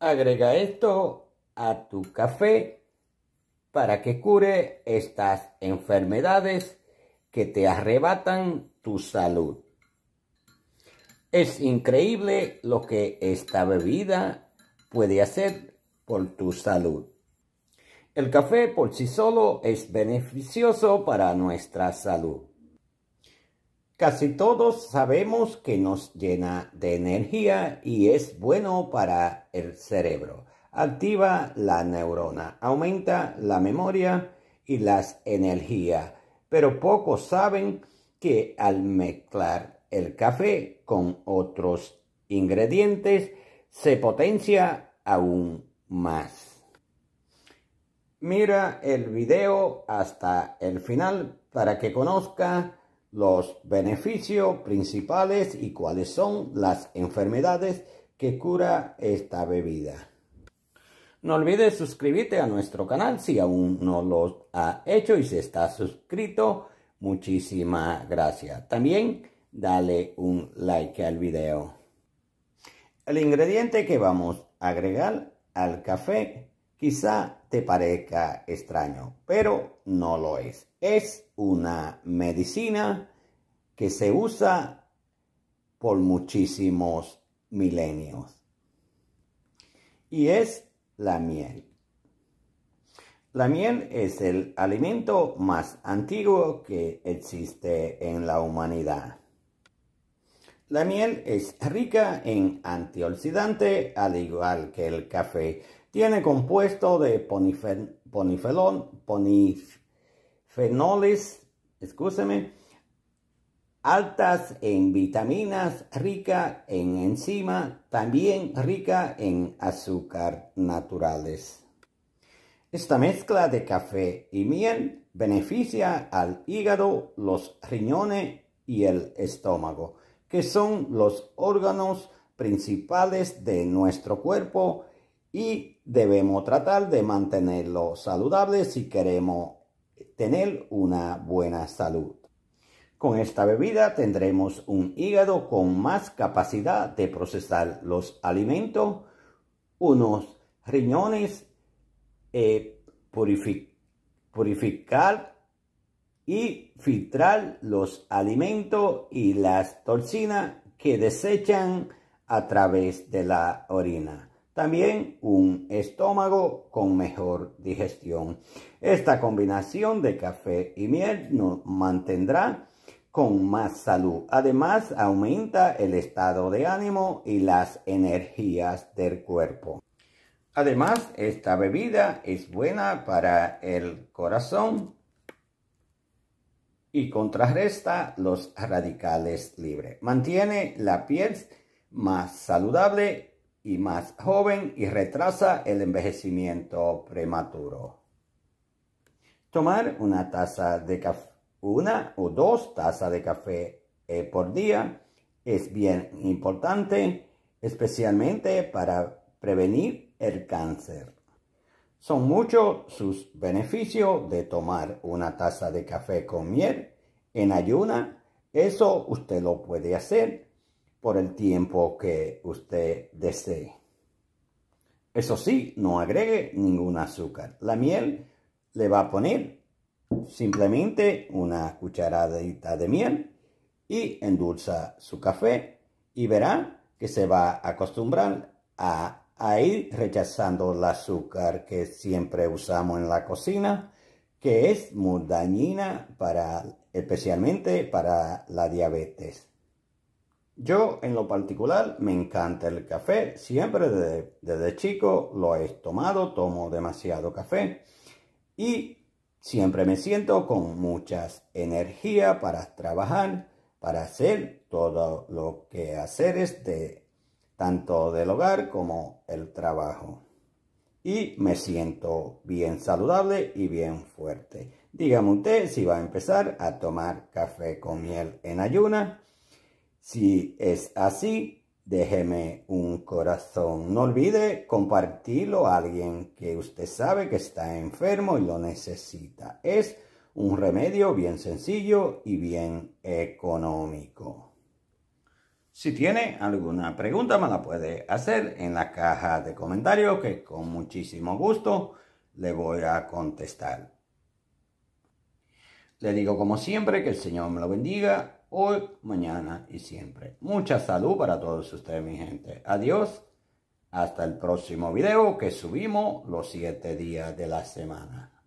Agrega esto a tu café para que cure estas enfermedades que te arrebatan tu salud. Es increíble lo que esta bebida puede hacer por tu salud. El café por sí solo es beneficioso para nuestra salud. Casi todos sabemos que nos llena de energía y es bueno para el cerebro. Activa la neurona, aumenta la memoria y las energías, pero pocos saben que al mezclar el café con otros ingredientes se potencia aún más. Mira el video hasta el final para que conozca los beneficios principales y cuáles son las enfermedades que cura esta bebida. No olvides suscribirte a nuestro canal si aún no lo ha hecho y si está suscrito. Muchísimas gracias. También dale un like al video. El ingrediente que vamos a agregar al café quizá te parezca extraño, pero no lo es. Es una medicina que se usa por muchísimos milenios. Y es la miel. La miel es el alimento más antiguo que existe en la humanidad. La miel es rica en antioxidante, al igual que el café, tiene compuesto de ponifelón, ponifenoles, excúseme, altas en vitaminas, rica en enzimas, también rica en azúcar naturales. Esta mezcla de café y miel beneficia al hígado, los riñones y el estómago, que son los órganos principales de nuestro cuerpo y debemos tratar de mantenerlo saludable si queremos tener una buena salud. Con esta bebida tendremos un hígado con más capacidad de procesar los alimentos, unos riñones eh, purificar y filtrar los alimentos y las toxinas que desechan a través de la orina. También un estómago con mejor digestión. Esta combinación de café y miel nos mantendrá con más salud. Además, aumenta el estado de ánimo y las energías del cuerpo. Además, esta bebida es buena para el corazón y contrarresta los radicales libres. Mantiene la piel más saludable y más joven y retrasa el envejecimiento prematuro. Tomar una taza de café, una o dos tazas de café eh, por día es bien importante, especialmente para prevenir el cáncer. Son muchos sus beneficios de tomar una taza de café con miel en ayuna. Eso usted lo puede hacer por el tiempo que usted desee. Eso sí, no agregue ningún azúcar. La miel le va a poner simplemente una cucharadita de miel y endulza su café y verá que se va a acostumbrar a, ir rechazando el azúcar que siempre usamos en la cocina, que es muy dañina para, especialmente para la diabetes. Yo en lo particular me encanta el café, siempre desde, chico lo he tomado, tomo demasiado café y siempre me siento con mucha energía para trabajar, para hacer todo lo que hacer es tanto del hogar como el trabajo. Y me siento bien saludable y bien fuerte. Dígame usted si va a empezar a tomar café con miel en ayuna si es así, déjeme un corazón. No olvide compartirlo a alguien que usted sabe que está enfermo y lo necesita. Es un remedio bien sencillo y bien económico. Si tiene alguna pregunta, me la puede hacer en la caja de comentarios que con muchísimo gusto le voy a contestar. Le digo como siempre que el Señor me lo bendiga hoy, mañana y siempre. Mucha salud para todos ustedes, mi gente. Adiós. Hasta el próximo video que subimos los siete días de la semana.